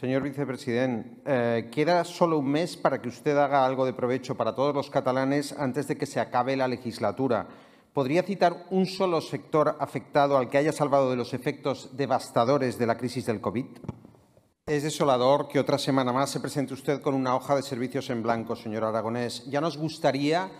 Señor vicepresidente, eh, queda solo un mes para que usted haga algo de provecho para todos los catalanes antes de que se acabe la legislatura. ¿Podría citar un solo sector afectado al que haya salvado de los efectos devastadores de la crisis del COVID? Es desolador que otra semana más se presente usted con una hoja de servicios en blanco, señor Aragonés. Ya nos gustaría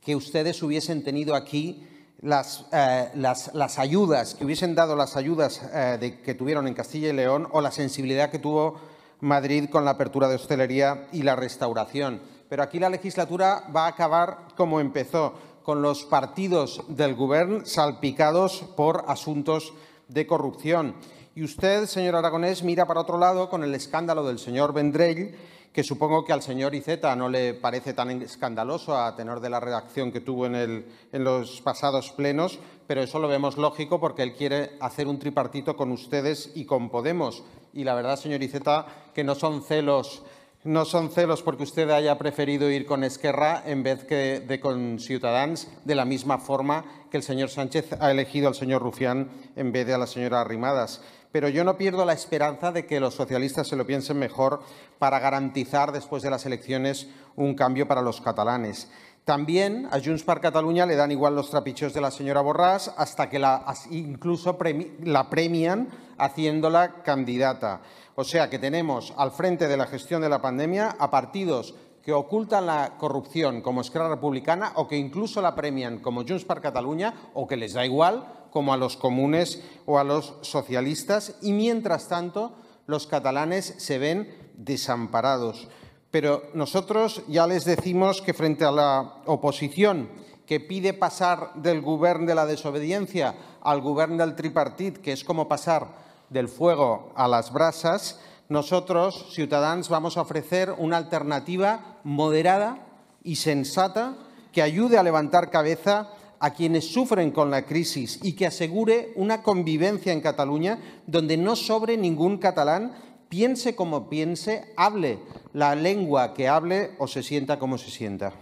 que ustedes hubiesen tenido aquí eh, las, las, ayudas, que hubiesen dado las ayudas eh, que tuvieron en Castilla y León o la sensibilidad que tuvo Madrid con la apertura de hostelería y la restauración. Pero aquí la legislatura va a acabar como empezó, con los partidos del Gobierno salpicados por asuntos de corrupción. Y usted, señor Aragonés, mira para otro lado con el escándalo del señor Vendrell, que supongo que al señor Iceta no le parece tan escandaloso a tenor de la redacción que tuvo en, el, en los pasados plenos, pero eso lo vemos lógico porque él quiere hacer un tripartito con ustedes y con Podemos. Y la verdad, señor Iceta, que no son celos no son celos porque usted haya preferido ir con Esquerra en vez que de con Ciudadans de la misma forma que el señor Sánchez ha elegido al señor Rufián en vez de a la señora Arrimadas. Pero yo no pierdo la esperanza de que los socialistas se lo piensen mejor para garantizar después de las elecciones un cambio para los catalanes. También a Junts per Catalunya le dan igual los trapichos de la señora Borràs hasta que incluso la premian haciéndola candidata. O sea que tenemos al frente de la gestión de la pandemia a partidos que ocultan la corrupción como Esquerra Republicana o que incluso la premian como Junts per Catalunya o que les da igual como a los comunes o a los socialistas y mientras tanto los catalanes se ven desamparados. Pero nosotros ya les decimos que frente a la oposición que pide pasar del gobierno de la desobediencia al gobierno del tripartite, que es como pasar del fuego a las brasas, nosotros, Ciudadanos, vamos a ofrecer una alternativa moderada y sensata que ayude a levantar cabeza a quienes sufren con la crisis y que asegure una convivencia en Cataluña donde no sobre ningún catalán piense como piense, hable la lengua que hable o se sienta como se sienta.